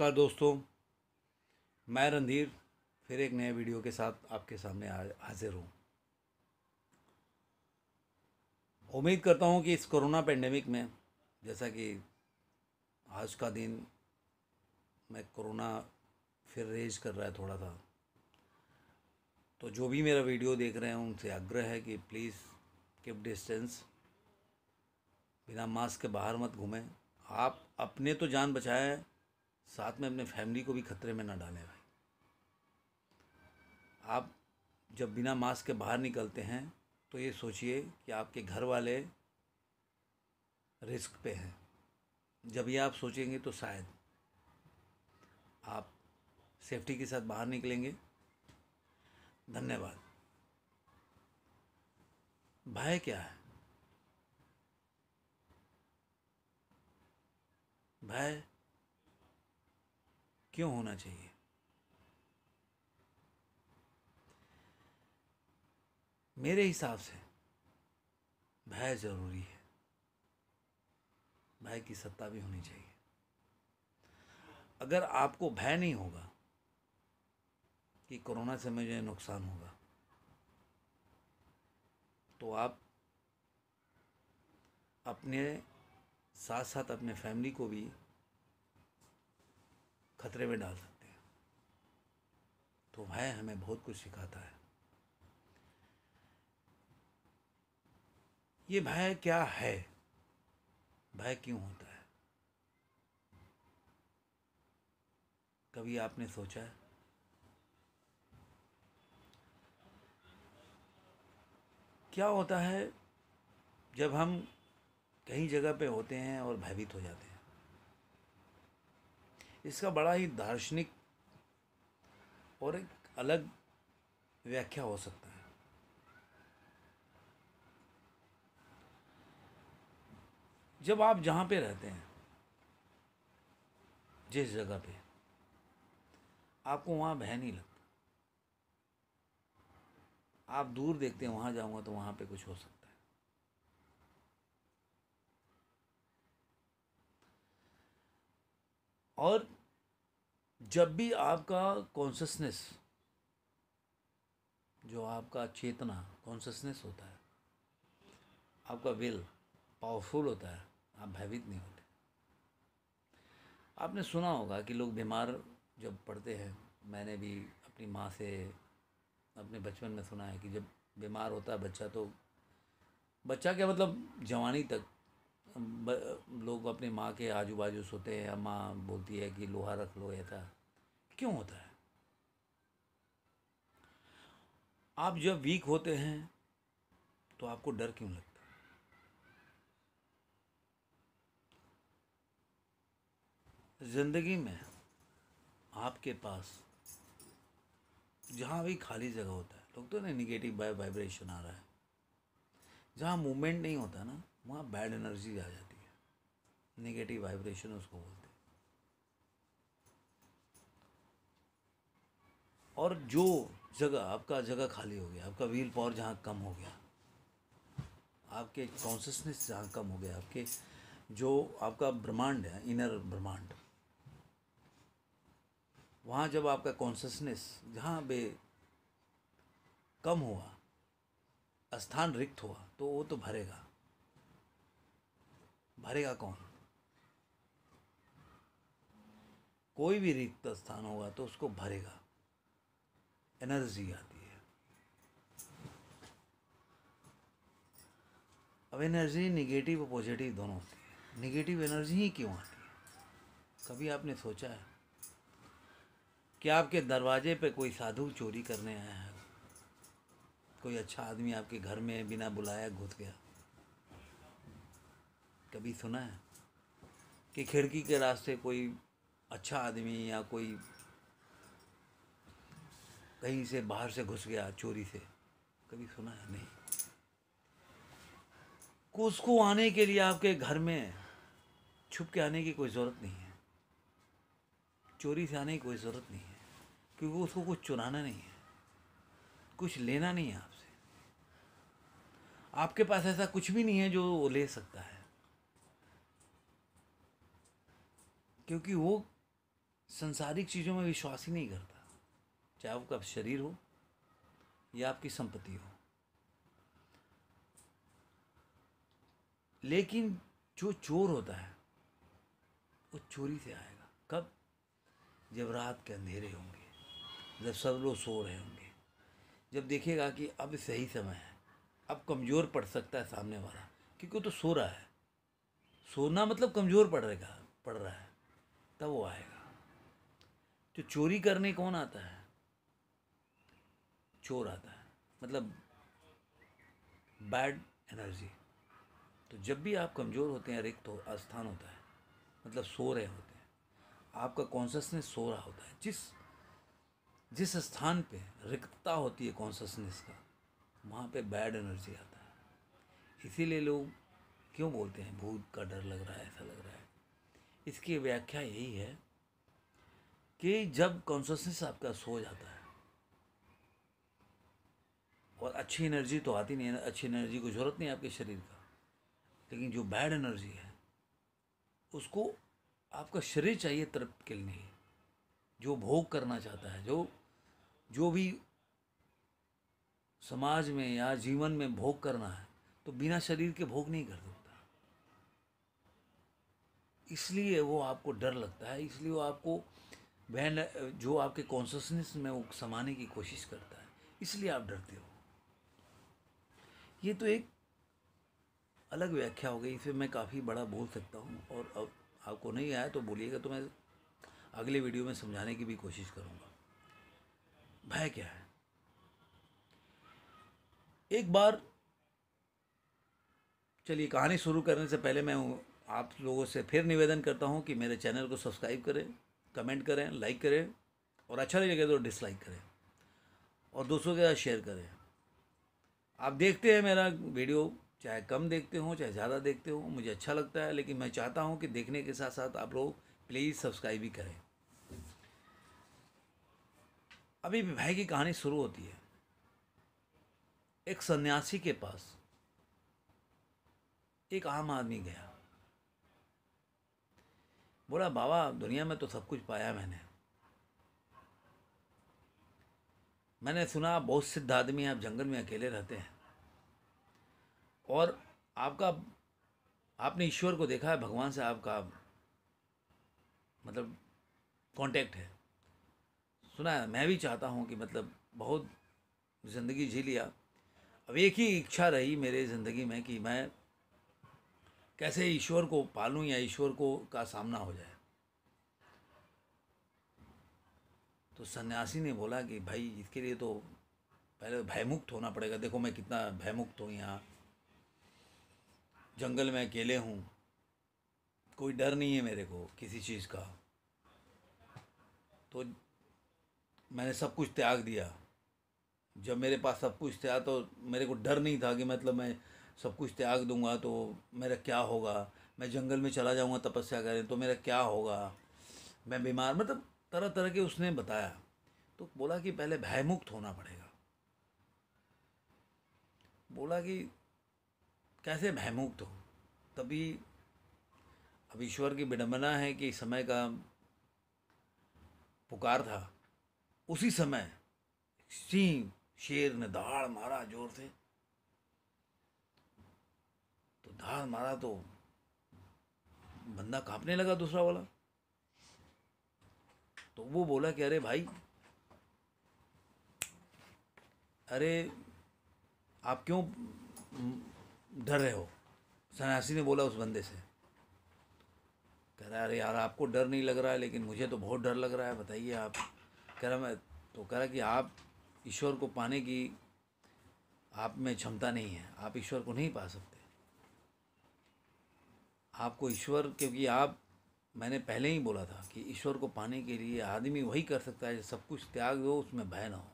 नमस्कार दोस्तों मैं रणधीर फिर एक नए वीडियो के साथ आपके सामने हाजिर हूँ उम्मीद करता हूँ कि इस कोरोना पेंडेमिक में जैसा कि आज का दिन मैं कोरोना फिर रेज कर रहा है थोड़ा सा तो जो भी मेरा वीडियो देख रहे हैं उनसे आग्रह है कि प्लीज़ कीप डिस्टेंस बिना मास्क के बाहर मत घूमें आप अपने तो जान बचाएं साथ में अपने फैमिली को भी खतरे में ना डालें भाई आप जब बिना मास्क के बाहर निकलते हैं तो ये सोचिए कि आपके घर वाले रिस्क पे हैं जब ये आप सोचेंगे तो शायद आप सेफ्टी के साथ बाहर निकलेंगे धन्यवाद भय क्या है भय क्यों होना चाहिए मेरे हिसाब से भय ज़रूरी है भय की सत्ता भी होनी चाहिए अगर आपको भय नहीं होगा कि कोरोना से मुझे नुकसान होगा तो आप अपने साथ साथ अपने फैमिली को भी खतरे में डाल सकते हैं तो भय हमें बहुत कुछ सिखाता है ये भय क्या है भय क्यों होता है कभी आपने सोचा है क्या होता है जब हम कहीं जगह पे होते हैं और भयभीत हो जाते हैं इसका बड़ा ही दार्शनिक और एक अलग व्याख्या हो सकता है जब आप जहाँ पे रहते हैं जिस जगह पे आपको वहाँ भय नहीं लगता आप दूर देखते हैं वहाँ जाऊँगा तो वहाँ पे कुछ हो सकता है और जब भी आपका कॉन्सियसनेस जो आपका चेतना कॉन्सियसनेस होता है आपका विल पावरफुल होता है आप भयभीत नहीं होते आपने सुना होगा कि लोग बीमार जब पड़ते हैं मैंने भी अपनी माँ से अपने बचपन में सुना है कि जब बीमार होता है बच्चा तो बच्चा क्या मतलब जवानी तक लोग अपनी माँ के आजू बाजू सोते हैं या माँ बोलती है कि लोहा रख लो ऐसा क्यों होता है आप जब वीक होते हैं तो आपको डर क्यों लगता है ज़िंदगी में आपके पास जहाँ भी खाली जगह होता है लोग तो ना निगेटिव बाय वाइब्रेशन आ रहा है जहाँ मूवमेंट नहीं होता ना वहाँ बैड एनर्जी आ जाती है निगेटिव वाइब्रेशन उसको बोलते हैं और जो जगह आपका जगह खाली हो गया आपका व्हील पावर जहाँ कम हो गया आपके कॉन्शसनेस जहाँ कम हो गया आपके जो आपका ब्रह्मांड है इनर ब्रह्मांड वहाँ जब आपका कॉन्सियसनेस जहाँ बे कम हुआ स्थान रिक्त हुआ तो वो तो भरेगा भरेगा कौन कोई भी रिक्त स्थान होगा तो उसको भरेगा एनर्जी आती है अब एनर्जी निगेटिव और पॉजिटिव दोनों होती है निगेटिव एनर्जी ही क्यों आती है कभी आपने सोचा है कि आपके दरवाजे पे कोई साधु चोरी करने आया है कोई अच्छा आदमी आपके घर में बिना बुलाया घुस गया कभी सुना है कि खिड़की के रास्ते कोई अच्छा आदमी या कोई कहीं से बाहर से घुस गया चोरी से कभी सुना है नहीं को उसको आने के लिए आपके घर में छुप के आने की कोई ज़रूरत नहीं है चोरी से आने की कोई ज़रूरत नहीं है क्योंकि वो उसको कुछ चुराना नहीं है कुछ लेना नहीं है आपसे आपके पास ऐसा कुछ भी नहीं है जो वो ले सकता है क्योंकि वो संसारिक चीज़ों में विश्वास ही नहीं करता चाहे आपका शरीर हो या आपकी संपत्ति हो लेकिन जो चोर होता है वो चोरी से आएगा कब जब रात के अंधेरे होंगे जब सब लोग सो रहे होंगे जब देखेगा कि अब सही समय है अब कमज़ोर पड़ सकता है सामने वाला क्योंकि वो तो सो रहा है सोना मतलब कमज़ोर पड़ेगा पड़ रहा है तब वो आएगा तो चोरी करने कौन आता है चोर आता है मतलब बैड एनर्जी तो जब भी आप कमज़ोर होते हैं रिक्त स्थान होता है मतलब सो रहे होते हैं आपका कॉन्सियसनेस सो रहा होता है जिस जिस स्थान पे रिक्तता होती है कॉन्सियसनेस का वहाँ पे बैड एनर्जी आता है इसीलिए लोग क्यों बोलते हैं भूत का डर लग रहा है ऐसा लग रहा है इसकी व्याख्या यही है कि जब कॉन्सियसनेस आपका सो जाता है और अच्छी एनर्जी तो आती नहीं है अच्छी एनर्जी को ज़रूरत नहीं आपके शरीर का लेकिन जो बैड एनर्जी है उसको आपका शरीर चाहिए तरप के लिए जो भोग करना चाहता है जो जो भी समाज में या जीवन में भोग करना है तो बिना शरीर के भोग नहीं कर सकता इसलिए वो आपको डर लगता है इसलिए वो आपको बहन जो आपके कॉन्शसनेस में वो समाने की कोशिश करता है इसलिए आप डरते हो ये तो एक अलग व्याख्या हो गई इसे मैं काफ़ी बड़ा बोल सकता हूँ और अब आपको नहीं आया तो बोलिएगा तो मैं अगले वीडियो में समझाने की भी कोशिश करूँगा भय क्या है एक बार चलिए कहानी शुरू करने से पहले मैं आप लोगों से फिर निवेदन करता हूँ कि मेरे चैनल को सब्सक्राइब करें कमेंट करें लाइक करें और अच्छा नहीं लगे तो डिसलाइक करें और दोस्तों के साथ शेयर करें आप देखते हैं मेरा वीडियो चाहे कम देखते हो चाहे ज़्यादा देखते हो मुझे अच्छा लगता है लेकिन मैं चाहता हूँ कि देखने के साथ साथ आप लोग प्लीज़ सब्सक्राइब भी करें अभी भाई की कहानी शुरू होती है एक सन्यासी के पास एक आम आदमी गया बोला बाबा दुनिया में तो सब कुछ पाया मैंने मैंने सुना बहुत सिद्ध आदमी आप जंगल में अकेले रहते हैं और आपका आपने ईश्वर को देखा है भगवान से आपका मतलब कांटेक्ट है सुना है मैं भी चाहता हूँ कि मतलब बहुत ज़िंदगी जी लिया अब एक ही इच्छा रही मेरे ज़िंदगी में कि मैं कैसे ईश्वर को पालूँ या ईश्वर को का सामना हो जाए तो सन्यासी ने बोला कि भाई इसके लिए तो पहले भयमुक्त होना पड़ेगा देखो मैं कितना भयमुक्त हूँ यहाँ जंगल में अकेले हूँ कोई डर नहीं है मेरे को किसी चीज़ का तो मैंने सब कुछ त्याग दिया जब मेरे पास सब कुछ था तो मेरे को डर नहीं था कि मतलब मैं सब कुछ त्याग दूंगा तो मेरा क्या होगा मैं जंगल में चला जाऊंगा तपस्या करें तो मेरा क्या होगा मैं बीमार मतलब तरह तरह के उसने बताया तो बोला कि पहले भयमुक्त होना पड़ेगा बोला कि कैसे भयमुक्त हो तभी अब ईश्वर की विडम्बना है कि समय का पुकार था उसी समय सिंह शेर ने दहाड़ मारा जोर से तो दहाड़ मारा तो बंदा कांपने लगा दूसरा वाला तो वो बोला कि अरे भाई अरे आप क्यों डर रहे हो सन्यासी ने बोला उस बंदे से कह रहा अरे यार आपको डर नहीं लग रहा है लेकिन मुझे तो बहुत डर लग रहा है बताइए आप कह रहा मैं तो कह रहा कि आप ईश्वर को पाने की आप में क्षमता नहीं है आप ईश्वर को नहीं पा सकते आपको ईश्वर क्योंकि आप मैंने पहले ही बोला था कि ईश्वर को पाने के लिए आदमी वही कर सकता है जो सब कुछ त्याग हो उसमें भय ना हो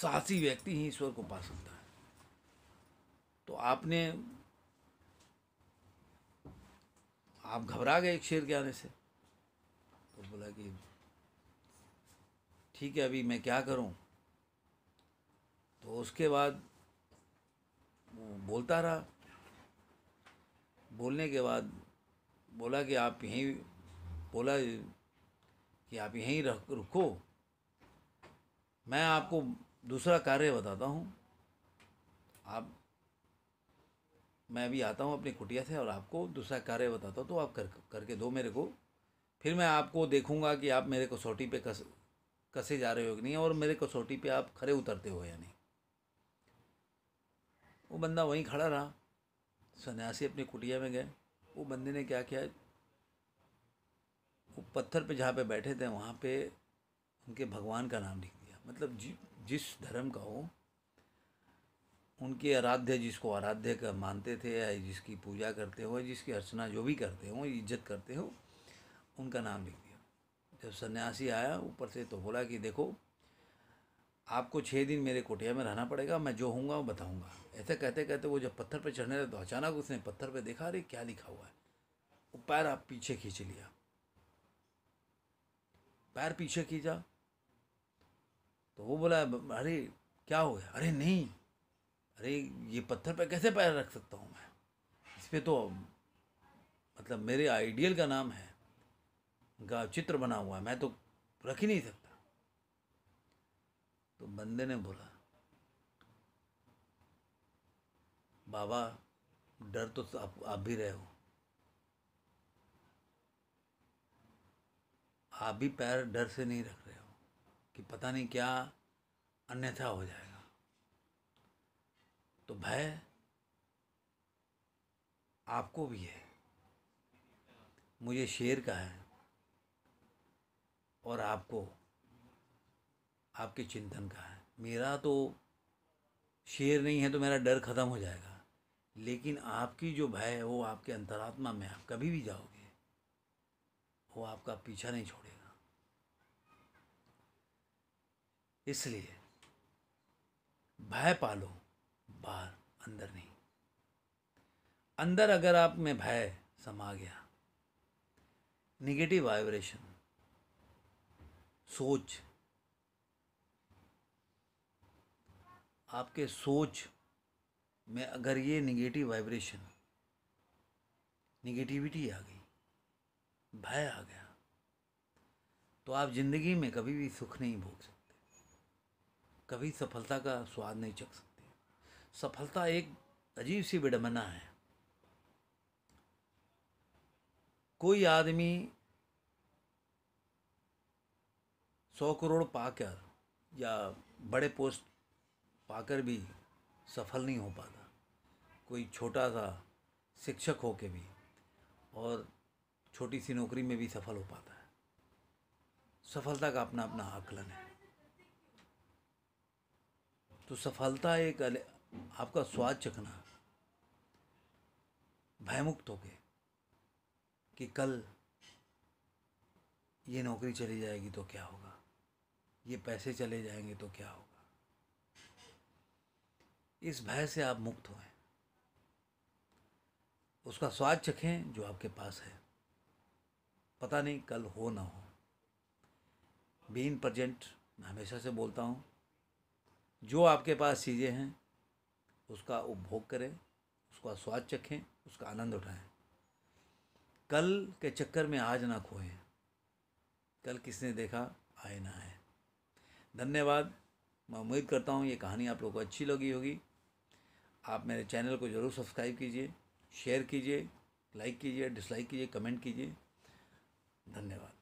साहसी व्यक्ति ही ईश्वर को पा सकता है तो आपने आप घबरा गए एक शेर के आने से तो बोला कि ठीक है अभी मैं क्या करूं तो उसके बाद वो बोलता रहा बोलने के बाद बोला कि आप यहीं बोला कि आप यहीं रख रुको मैं आपको दूसरा कार्य बताता हूँ आप मैं अभी आता हूँ अपनी कुटिया से और आपको दूसरा कार्य बताता हूँ तो आप कर करके दो मेरे को फिर मैं आपको देखूँगा कि आप मेरे कसौटी पे कस कसे जा रहे हो कि नहीं और मेरे कसौटी पे आप खड़े उतरते हो या नहीं वो बंदा वहीं खड़ा रहा सन्यासी अपनी कुटिया में गए वो बंदे ने क्या किया वो पत्थर पे जहाँ पे बैठे थे वहाँ पे उनके भगवान का नाम लिख दिया मतलब जि, जिस धर्म का हो उनके आराध्य जिसको आराध्य का मानते थे या जिसकी पूजा करते हो जिसकी अर्चना जो भी करते हो इज्जत करते हो उनका नाम लिख दिया जब सन्यासी आया ऊपर से तो बोला कि देखो आपको छः दिन मेरे कोटिया में रहना पड़ेगा मैं जो हूँगा वो बताऊँगा ऐसे कहते कहते वो जब पत्थर पे चढ़ने लगा तो अचानक उसने पत्थर पे देखा अरे क्या लिखा हुआ है वो पैर आप पीछे खींच लिया पैर पीछे खींचा तो वो बोला अरे क्या हो गया अरे नहीं अरे ये पत्थर पे कैसे पैर रख सकता हूँ मैं इस पर तो मतलब मेरे आइडियल का नाम है का चित्र बना हुआ है मैं तो रख ही नहीं सकता तो बंदे ने बोला बाबा डर तो आप, आप भी रहे हो आप भी पैर डर से नहीं रख रहे हो कि पता नहीं क्या अन्यथा हो जाएगा तो भय आपको भी है मुझे शेर का है और आपको आपके चिंतन का है मेरा तो शेर नहीं है तो मेरा डर ख़त्म हो जाएगा लेकिन आपकी जो भय है वो आपके अंतरात्मा में आप कभी भी जाओगे वो आपका पीछा नहीं छोड़ेगा इसलिए भय पालो बाहर अंदर नहीं अंदर अगर आप में भय समा गया निगेटिव वाइब्रेशन सोच आपके सोच में अगर ये निगेटिव वाइब्रेशन निगेटिविटी आ गई भय आ गया तो आप ज़िंदगी में कभी भी सुख नहीं भोग सकते कभी सफलता का स्वाद नहीं चख सकते सफलता एक अजीब सी विडम्बना है कोई आदमी सौ करोड़ पाकर या बड़े पोस्ट पाकर भी सफल नहीं हो पाता कोई छोटा सा शिक्षक हो के भी और छोटी सी नौकरी में भी सफल हो पाता है सफलता का अपना अपना आकलन है तो सफलता एक आपका स्वाद चखना भयमुक्त हो कि कल ये नौकरी चली जाएगी तो क्या होगा ये पैसे चले जाएंगे तो क्या होगा इस भय से आप मुक्त होएं उसका स्वाद चखें जो आपके पास है पता नहीं कल हो ना हो बीन प्रजेंट मैं हमेशा से बोलता हूँ जो आपके पास चीज़ें हैं उसका उपभोग करें उसका स्वाद चखें उसका आनंद उठाएं कल के चक्कर में आज ना खोएं कल किसने देखा आए ना आए धन्यवाद मैं उम्मीद करता हूँ ये कहानी आप लोगों को अच्छी लगी होगी आप मेरे चैनल को ज़रूर सब्सक्राइब कीजिए शेयर कीजिए लाइक कीजिए डिसलाइक कीजिए कमेंट कीजिए धन्यवाद